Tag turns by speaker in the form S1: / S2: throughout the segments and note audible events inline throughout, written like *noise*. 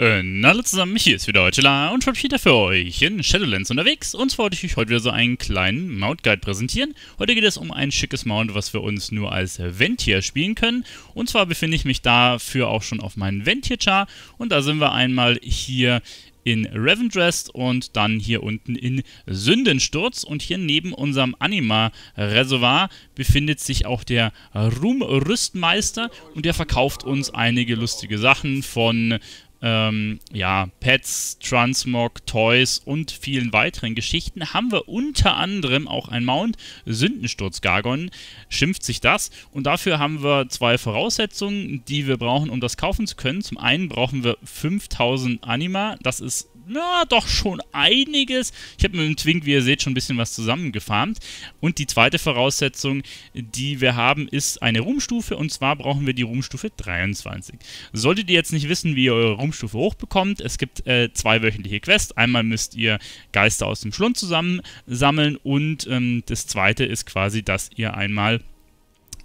S1: Und äh, hallo zusammen, hier ist wieder Heutela und schon wieder für euch in Shadowlands unterwegs. Und zwar wollte ich euch heute wieder so einen kleinen Mount Guide präsentieren. Heute geht es um ein schickes Mount, was wir uns nur als Ventier spielen können. Und zwar befinde ich mich dafür auch schon auf meinem Ventier-Char. Und da sind wir einmal hier in Revendrest und dann hier unten in Sündensturz. Und hier neben unserem Anima-Reservoir befindet sich auch der Ruhm-Rüstmeister und der verkauft uns einige lustige Sachen von ähm, ja, Pets, Transmog, Toys und vielen weiteren Geschichten haben wir unter anderem auch ein Mount, Sündensturz Gargon, schimpft sich das. Und dafür haben wir zwei Voraussetzungen, die wir brauchen, um das kaufen zu können. Zum einen brauchen wir 5000 Anima, das ist na, doch schon einiges. Ich habe mit dem Twink, wie ihr seht, schon ein bisschen was zusammengefarmt. Und die zweite Voraussetzung, die wir haben, ist eine Ruhmstufe. Und zwar brauchen wir die Ruhmstufe 23. Solltet ihr jetzt nicht wissen, wie ihr eure Ruhmstufe hochbekommt, es gibt äh, zwei wöchentliche Quests. Einmal müsst ihr Geister aus dem Schlund zusammensammeln. Und ähm, das zweite ist quasi, dass ihr einmal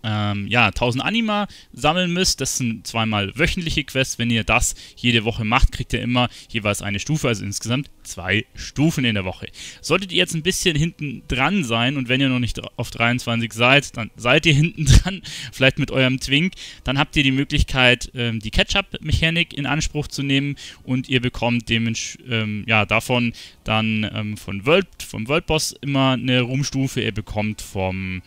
S1: ähm, ja, 1000 Anima sammeln müsst. Das sind zweimal wöchentliche Quests. Wenn ihr das jede Woche macht, kriegt ihr immer jeweils eine Stufe, also insgesamt zwei Stufen in der Woche. Solltet ihr jetzt ein bisschen hinten dran sein und wenn ihr noch nicht auf 23 seid, dann seid ihr *laughs* hinten dran, vielleicht mit eurem Twink, dann habt ihr die Möglichkeit, ähm, die Catch-up-Mechanik in Anspruch zu nehmen und ihr bekommt ähm, ja, davon dann ähm, von World, vom World Boss immer eine Ruhmstufe, ihr bekommt vom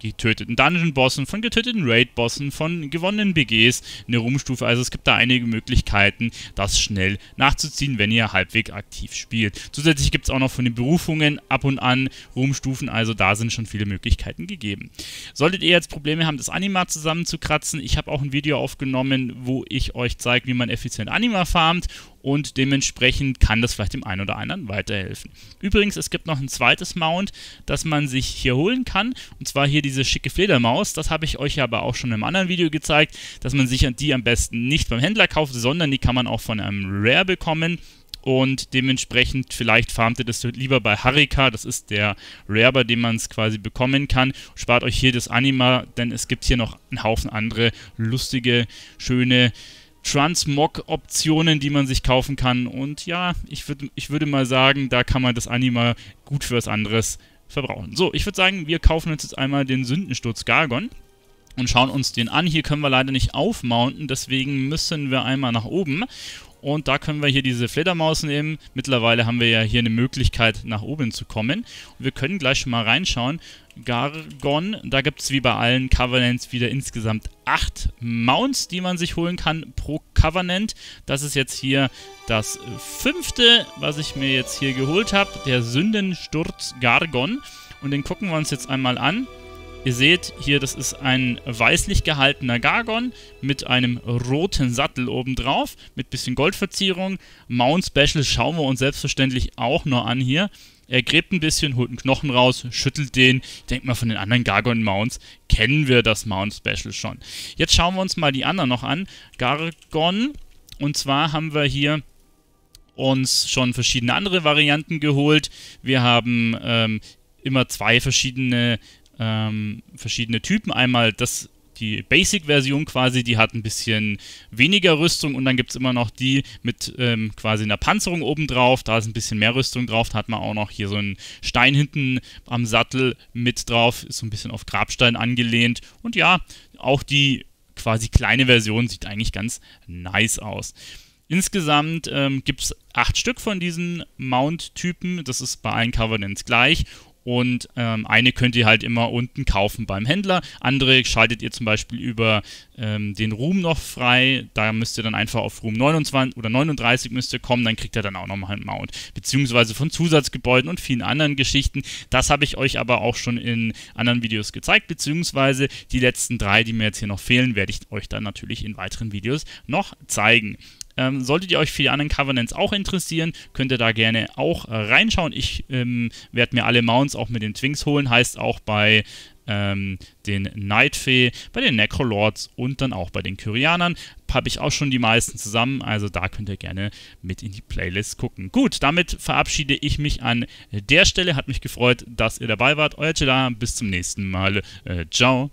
S1: getöteten Dungeon-Bossen, von getöteten Raid-Bossen, von gewonnenen BGs eine der Ruhmstufe. Also es gibt da einige Möglichkeiten, das schnell nachzuziehen, wenn ihr halbwegs aktiv spielt. Zusätzlich gibt es auch noch von den Berufungen ab und an Ruhmstufen, also da sind schon viele Möglichkeiten gegeben. Solltet ihr jetzt Probleme haben, das Anima zusammenzukratzen, ich habe auch ein Video aufgenommen, wo ich euch zeige, wie man effizient Anima farmt und dementsprechend kann das vielleicht dem einen oder anderen weiterhelfen. Übrigens, es gibt noch ein zweites Mount, das man sich hier holen kann, und zwar hier die diese schicke Fledermaus, das habe ich euch aber auch schon im anderen Video gezeigt, dass man sich die am besten nicht beim Händler kauft, sondern die kann man auch von einem Rare bekommen und dementsprechend vielleicht farmt ihr das lieber bei Harika, das ist der Rare, bei dem man es quasi bekommen kann. Spart euch hier das Anima, denn es gibt hier noch einen Haufen andere lustige, schöne Transmog-Optionen, die man sich kaufen kann und ja, ich, würd, ich würde mal sagen, da kann man das Anima gut für was anderes verbrauchen. So, ich würde sagen, wir kaufen uns jetzt einmal den Sündensturz Gargon und schauen uns den an. Hier können wir leider nicht aufmounten, deswegen müssen wir einmal nach oben und da können wir hier diese Fledermaus nehmen. Mittlerweile haben wir ja hier eine Möglichkeit, nach oben zu kommen. Und wir können gleich schon mal reinschauen. Gargon, da gibt es wie bei allen Covenants wieder insgesamt 8 Mounts, die man sich holen kann pro Covenant. Das ist jetzt hier das fünfte, was ich mir jetzt hier geholt habe. Der Sündensturz Gargon. Und den gucken wir uns jetzt einmal an. Ihr seht hier, das ist ein weißlich gehaltener Gargon mit einem roten Sattel obendrauf, mit bisschen Goldverzierung. Mount Special schauen wir uns selbstverständlich auch noch an hier. Er gräbt ein bisschen, holt einen Knochen raus, schüttelt den. Denkt mal, von den anderen Gargon-Mounts kennen wir das Mount-Special schon. Jetzt schauen wir uns mal die anderen noch an. Gargon, und zwar haben wir hier uns schon verschiedene andere Varianten geholt. Wir haben ähm, immer zwei verschiedene ähm, verschiedene Typen. Einmal das, die Basic-Version quasi, die hat ein bisschen weniger Rüstung und dann gibt es immer noch die mit ähm, quasi einer Panzerung oben drauf. Da ist ein bisschen mehr Rüstung drauf. Da hat man auch noch hier so einen Stein hinten am Sattel mit drauf. Ist so ein bisschen auf Grabstein angelehnt. Und ja, auch die quasi kleine Version sieht eigentlich ganz nice aus. Insgesamt ähm, gibt es acht Stück von diesen Mount-Typen. Das ist bei allen Covenants gleich und ähm, eine könnt ihr halt immer unten kaufen beim Händler. Andere schaltet ihr zum Beispiel über ähm, den Ruhm noch frei. Da müsst ihr dann einfach auf Ruhm 29 oder 39 müsst ihr kommen, dann kriegt ihr dann auch nochmal einen Mount. Beziehungsweise von Zusatzgebäuden und vielen anderen Geschichten. Das habe ich euch aber auch schon in anderen Videos gezeigt, beziehungsweise die letzten drei, die mir jetzt hier noch fehlen, werde ich euch dann natürlich in weiteren Videos noch zeigen. Ähm, solltet ihr euch für die anderen Covenants auch interessieren, könnt ihr da gerne auch äh, reinschauen. Ich ähm, werde mir alle Mounts auch mit den Twinks holen, heißt auch bei ähm, den Nightfee, bei den Necrolords und dann auch bei den Kyrianern. Habe ich auch schon die meisten zusammen, also da könnt ihr gerne mit in die Playlist gucken. Gut, damit verabschiede ich mich an der Stelle. Hat mich gefreut, dass ihr dabei wart. Euer Jedi, bis zum nächsten Mal. Äh, ciao.